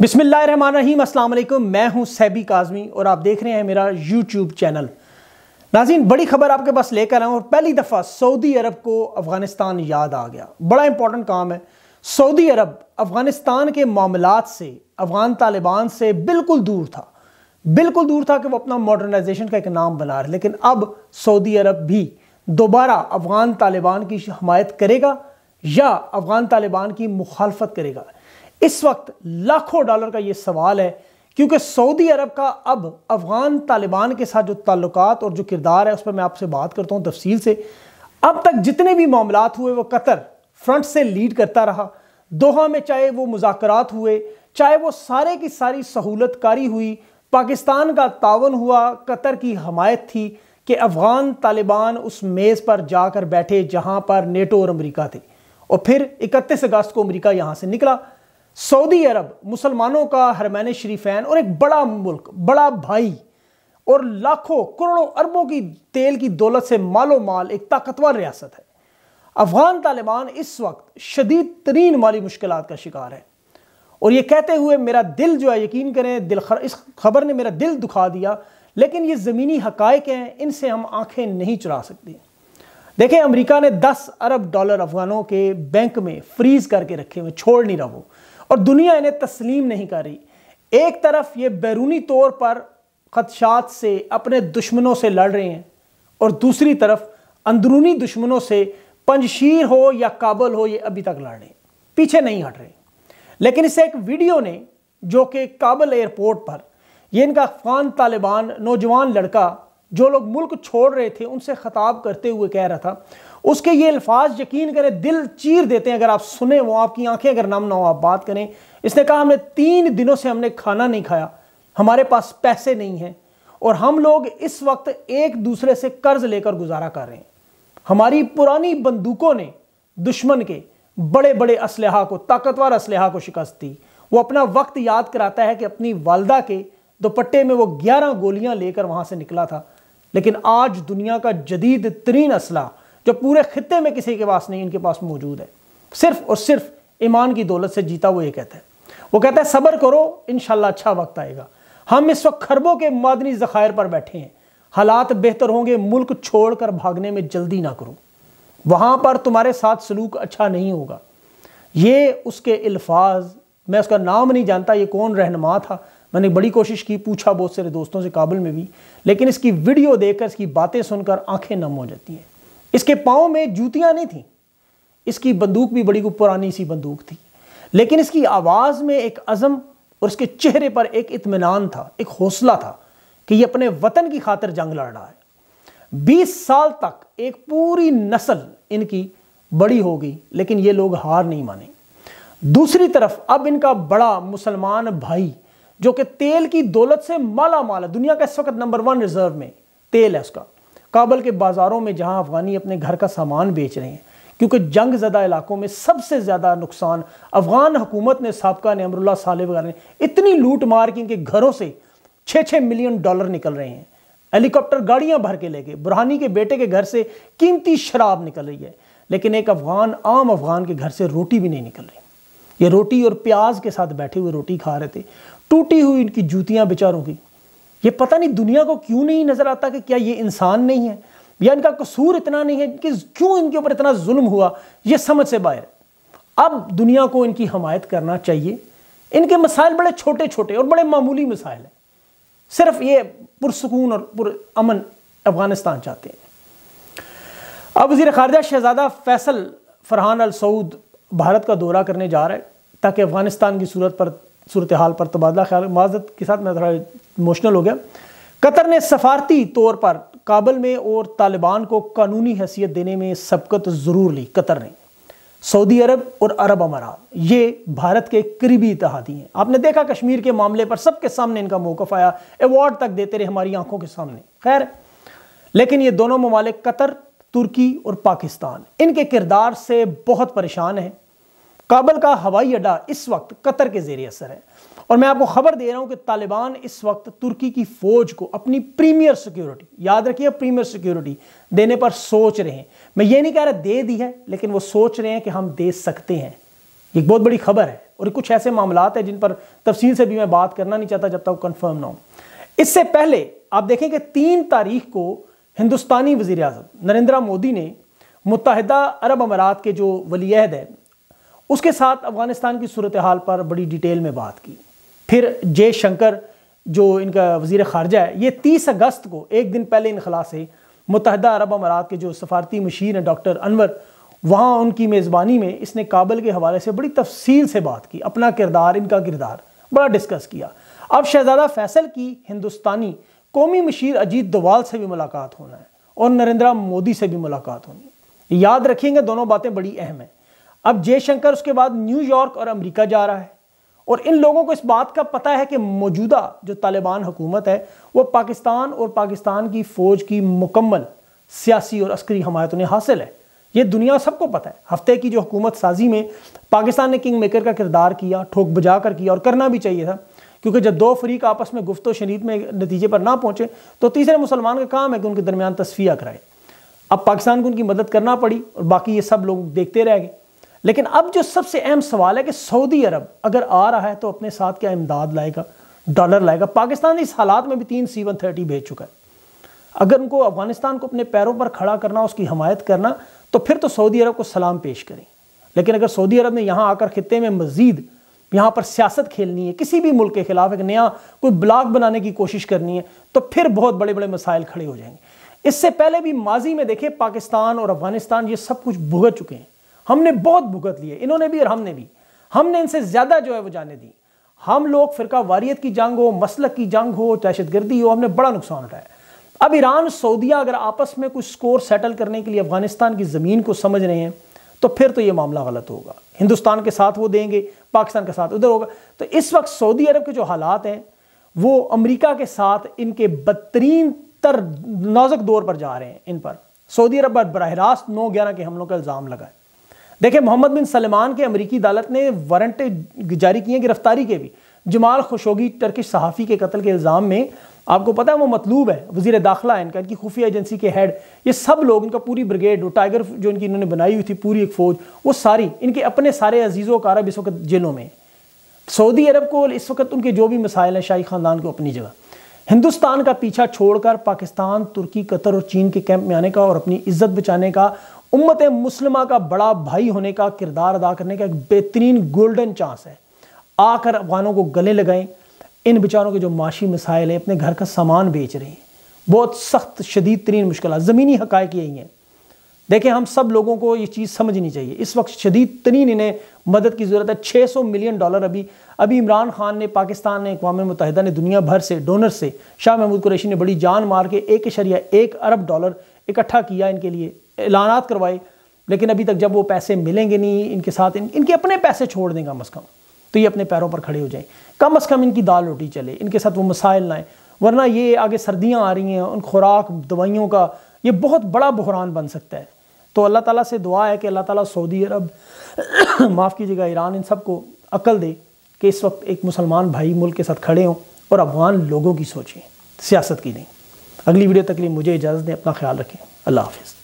बिसमीम अल्लाम मैं हूं सैबी काजमी और आप देख रहे हैं मेरा यूट्यूब चैनल नाजीन बड़ी खबर आपके पास लेकर आऊँ और पहली दफ़ा सऊदी अरब को अफ़गानिस्तान याद आ गया बड़ा इंपॉर्टेंट काम है सऊदी अरब अफ़गानिस्तान के मामला से अफ़गान तालिबान से बिल्कुल दूर था बिल्कुल दूर था कि वह अपना मॉडर्नाइजेशन का एक नाम बना रहे लेकिन अब सऊदी अरब भी दोबारा अफ़गान तालिबान की हमायत करेगा या अफ़गान तालिबान की मुखालफत करेगा इस वक्त लाखों डॉलर का ये सवाल है क्योंकि सऊदी अरब का अब अफगान तालिबान के साथ जो ताल्लुक और जो किरदार है उस पर मैं आपसे बात करता हूँ तफसील से अब तक जितने भी मामला हुए वो कतर फ्रंट से लीड करता रहा दोहा में चाहे वो मुजात हुए चाहे वो सारे की सारी सहूलतकारी हुई पाकिस्तान का तावन हुआ कतर की हमायत थी कि अफ़गान तालिबान उस मेज़ पर जाकर बैठे जहाँ पर नेटो और अमेरिका थे और फिर इकतीस अगस्त को अमेरिका यहाँ से निकला सऊदी अरब मुसलमानों का हरमैन शरीफैन और एक बड़ा मुल्क बड़ा भाई और लाखों करोड़ों अरबों की तेल की दौलत से मालो माल एक ताकतवर रियासत है अफगान तालिबान इस वक्त शदीद तरीन माली मुश्किल का शिकार है और ये कहते हुए मेरा दिल जो है यकीन करें दिल खर, इस खबर ने मेरा दिल दुखा दिया लेकिन ये ज़मीनी हकायक हैं इनसे हम आंखें नहीं चुरा सकती देखें अमेरिका ने 10 अरब डॉलर अफगानों के बैंक में फ्रीज करके रखे हुए छोड़ नहीं रहा वो और दुनिया इन्हें तस्लीम नहीं कर रही एक तरफ ये बैरूनी तौर पर खदशात से अपने दुश्मनों से लड़ रहे हैं और दूसरी तरफ अंदरूनी दुश्मनों से पंजशीर हो या काबुल हो ये अभी तक लड़ रहे हैं पीछे नहीं हट रहे लेकिन इसे एक वीडियो ने जो कि काबुल एयरपोर्ट पर यह इनका अफगान तालिबान नौजवान लड़का जो लोग मुल्क छोड़ रहे थे उनसे ख़ताब करते हुए कह रहा था उसके ये अल्फाज यकीन करें दिल चीर देते हैं अगर आप सुने वो आपकी आंखें अगर नम ना हो आप बात करें इसने कहा हमने तीन दिनों से हमने खाना नहीं खाया हमारे पास पैसे नहीं हैं और हम लोग इस वक्त एक दूसरे से कर्ज लेकर गुजारा कर रहे हैं हमारी पुरानी बंदूकों ने दुश्मन के बड़े बड़े असलहा को ताकतवर असलहा को शिकस्त दी वो अपना वक्त याद कराता है कि अपनी वालदा के दोपट्टे में वो ग्यारह गोलियां लेकर वहां से निकला था लेकिन आज दुनिया का जदीद तरीन असला जो पूरे खत्े में किसी के पास नहीं इनके पास मौजूद है सिर्फ और सिर्फ ईमान की दौलत से जीता वो ये कहता है वो कहता है सब्र करो इन अच्छा वक्त आएगा हम इस वक्त खरबों के मादनी ज़खायर पर बैठे हैं हालात बेहतर होंगे मुल्क छोड़कर भागने में जल्दी ना करो वहाँ पर तुम्हारे साथ सलूक अच्छा नहीं होगा ये उसके अल्फाज मैं उसका नाम नहीं जानता ये कौन रहनमा था मैंने बड़ी कोशिश की पूछा बहुत सारे दोस्तों से काबुल में भी लेकिन इसकी वीडियो देखकर इसकी बातें सुनकर आंखें नम हो जाती हैं इसके पाँव में जूतियाँ नहीं थी इसकी बंदूक भी बड़ी पुरानी सी बंदूक थी लेकिन इसकी आवाज़ में एक अज़म और इसके चेहरे पर एक इतमान था एक हौसला था कि ये अपने वतन की खातिर जंग लड़ रहा है बीस साल तक एक पूरी नस्ल इनकी बड़ी हो गई लेकिन ये लोग हार नहीं माने दूसरी तरफ अब इनका बड़ा मुसलमान भाई जो कि तेल की दौलत से माला माला दुनिया का इस वक्त नंबर वन रिजर्व में तेल है उसका काबल के बाज़ारों में जहाँ अफ़गानी अपने घर का सामान बेच रहे हैं क्योंकि जंग ज़दा इलाकों में सबसे ज़्यादा नुकसान अफ़गान हुकूमत ने सबका ने अमरुल्ला साल वगैरह ने इतनी लूट मार की इनके घरों से छः छः मिलियन डॉलर निकल रहे हैं हेलीकॉप्टर गाड़ियां भर के ले गए बुरहानी के बेटे के घर से कीमती शराब निकल रही है लेकिन एक अफ़गान आम अफ़गान के घर से रोटी भी नहीं निकल रही ये रोटी और प्याज के साथ बैठे हुए रोटी खा रहे थे टूटी हुई इनकी जूतियाँ बेचारों की ये पता नहीं दुनिया को क्यों नहीं नज़र आता कि क्या ये इंसान नहीं है या इनका कसूर इतना नहीं है कि क्यों इनके ऊपर इतना जुल्म हुआ ये समझ से बाहर अब दुनिया को इनकी हमायत करना चाहिए इनके मसाइल बड़े छोटे छोटे और बड़े मामूली मसाइल हैं सिर्फ ये पुरसकून और अमन अफगानिस्तान चाहते हैं अब वजी खारजा शहजादा फैसल फरहान अल सऊद भारत का दौरा करने जा रहा है ताकि अफगानिस्तान की सूरत पर सूरत हाल पर तबादला ख्याल माजत के साथ मैं थोड़ा इमोशनल हो गया कतर ने सफारती तौर पर काबल में और तालिबान को कानूनी हैसियत देने में सबकत ज़रूर ली कतर ने सऊदी अरब और अरब अमारात ये भारत के करीबी इतिहादी हैं आपने देखा कश्मीर के मामले पर सबके सामने इनका मौकफ आया अवार्ड तक देते रहे हमारी आंखों के सामने खैर लेकिन ये दोनों ममालिक कतर तुर्की और पाकिस्तान इनके किरदार से बहुत परेशान हैं काबल का हवाई अड्डा इस वक्त कतर के जेर असर है और मैं आपको खबर दे रहा हूं कि तालिबान इस वक्त तुर्की की फौज को अपनी प्रीमियर सिक्योरिटी याद रखिए प्रीमियर सिक्योरिटी देने पर सोच रहे हैं मैं ये नहीं कह रहा दे दी है लेकिन वो सोच रहे हैं कि हम दे सकते हैं ये बहुत बड़ी खबर है और कुछ ऐसे मामला है जिन पर तफसील से भी मैं बात करना नहीं चाहता जब तक कन्फर्म ना हो इससे पहले आप देखें कि तीन तारीख को हिंदुस्तानी वजीर नरेंद्र मोदी ने मुतहदा अरब अमारात के जो वलीहद है उसके साथ अफगानिस्तान की सूरत हाल पर बड़ी डिटेल में बात की फिर जय शंकर जो इनका वजीर खारजा है ये तीस अगस्त को एक दिन पहले इनखला से मुतहदा अरब अमारात के जो सफारती मशीर हैं डॉक्टर अनवर वहाँ उनकी मेज़बानी में इसने काबल के हवाले से बड़ी तफसील से बात की अपना किरदार इनका किरदार बड़ा डिस्कस किया अब शहजादा फैसल की हिंदुस्तानी कौमी मशीर अजीत दोवाल से भी मुलाकात होना है और नरेंद्र मोदी से भी मुलाकात होनी है याद रखेंगे दोनों बातें बड़ी अहम हैं अब जयशंकर उसके बाद न्यूयॉर्क और अमेरिका जा रहा है और इन लोगों को इस बात का पता है कि मौजूदा जो तालिबान हुकूमत है वो पाकिस्तान और पाकिस्तान की फ़ौज की मुकम्मल सियासी और अस्करी हमायत उन्हें हासिल है ये दुनिया सबको पता है हफ्ते की जो हुकूमत साजी में पाकिस्तान ने किंग मेकर का किरदार किया ठोक बजा कर किया और करना भी चाहिए था क्योंकि जब दो फरीक आपस में गुफ्त शरीद में नतीजे पर ना पहुँचे तो तीसरे मुसलमान का काम है कि उनके दरमियान तस्फिया कराए अब पाकिस्तान को उनकी मदद करना पड़ी और बाकी ये सब लोग देखते रह गए लेकिन अब जो सबसे अहम सवाल है कि सऊदी अरब अगर आ रहा है तो अपने साथ क्या इमदाद लाएगा डॉलर लाएगा पाकिस्तान इस हालात में भी तीन सी वन थर्टी भेज चुका है अगर उनको अफगानिस्तान को अपने पैरों पर खड़ा करना उसकी हमायत करना तो फिर तो सऊदी अरब को सलाम पेश करें लेकिन अगर सऊदी अरब ने यहाँ आकर खत्े में मजीद यहाँ पर सियासत खेलनी है किसी भी मुल्क के खिलाफ एक नया कोई ब्लॉक बनाने की कोशिश करनी है तो फिर बहुत बड़े बड़े मसाइल खड़े हो जाएंगे इससे पहले भी माजी में देखे पाकिस्तान और अफगानिस्तान ये सब कुछ भुगत चुके हैं हमने बहुत भुगत लिए इन्होंने भी और हमने भी हमने इनसे ज़्यादा जो है वो जाने दी हम लोग फिरका वारियत की जंग हो मसलक की जंग हो दहशतगर्दी हो हमने बड़ा नुकसान उठाया अब ईरान सऊदिया अगर आपस में कुछ स्कोर सेटल करने के लिए अफगानिस्तान की ज़मीन को समझ रहे हैं तो फिर तो ये मामला गलत होगा हिंदुस्तान के साथ वो देंगे पाकिस्तान के साथ उधर होगा तो इस वक्त सऊदी अरब के जो हालात हैं वो अमेरिका के साथ इनके बदतरीन तर नाजुक दौर पर जा रहे हैं इन पर सऊदी अरब पर बरह रास्त नौ ग्यारह के हमलों का इल्ज़ाम लगा है देखिए मोहम्मद बिन सलमान के अमरीकी अदालत ने वारंट जारी किए गिरफ्तारी के भी जमाल खुशोगी टर्किश सहाफ़ी के कत्ल के इल्ज़ाम में आपको पता है वो मतलूब है वजीर दाखिला है इनका इनकी खुफिया एजेंसी के हेड ये सब लोग इनका पूरी ब्रिगेड और टाइगर जो इनकी इन्होंने बनाई हुई थी पूरी एक फ़ौज वो सारी इनके अपने सारे अजीज़ों कारब इस वक्त जेलों में सऊदी अरब को इस वक्त उनके जो भी मसाइल हैं शाही ख़ानदान को अपनी जगह हिंदुस्तान का पीछा छोड़कर पाकिस्तान तुर्की कतर और चीन के कैंप में आने का और अपनी इज्जत बचाने का उम्मत मुस्लिमा का बड़ा भाई होने का किरदार अदा करने का एक बेहतरीन गोल्डन चांस है आकर अफगानों को गले लगाएं इन बेचारों के जो माशी मसाइल हैं अपने घर का सामान बेच रहे हैं बहुत सख्त शदीद तरीन मुश्किल ज़मीनी हक़ यही हैं देखें हम सब लोगों को ये चीज़ समझनी चाहिए इस वक्त शदीद तरीन इन्हें मदद की ज़रूरत है छः सौ मिलियन डॉलर अभी अभी इमरान खान ने पाकिस्तान ने अकवा मुतहदा ने दुनिया भर से डोनर से शाह महमूद कुरैशी ने बड़ी जान मार के एक शरिया एक अरब डॉलर इकट्ठा किया इनके लिए ऐलान करवाए लेकिन अभी तक जब वो पैसे मिलेंगे नहीं इनके साथ इन, इनके अपने पैसे छोड़ दें कम अज़ कम तो ये अपने पैरों पर खड़े हो जाएं कम अज़ कम इनकी दाल रोटी चले इनके साथ वो मसाइल ना वरना ये आगे सर्दियाँ आ रही हैं उन खुराक दवाइयों का ये बहुत बड़ा बहरान बन सकता है तो अल्लाह ताला से दुआ है कि अल्लाह ताला सऊदी अरब माफ़ कीजिएगा ईरान इन सबको अकल दे कि इस वक्त एक मुसलमान भाई मुल्क के साथ खड़े हों और अफगान लोगों की सोचें सियासत की नहीं अगली वीडियो तक लिए मुझे इजाज़त दें अपना ख्याल रखें अल्लाह हाफिज़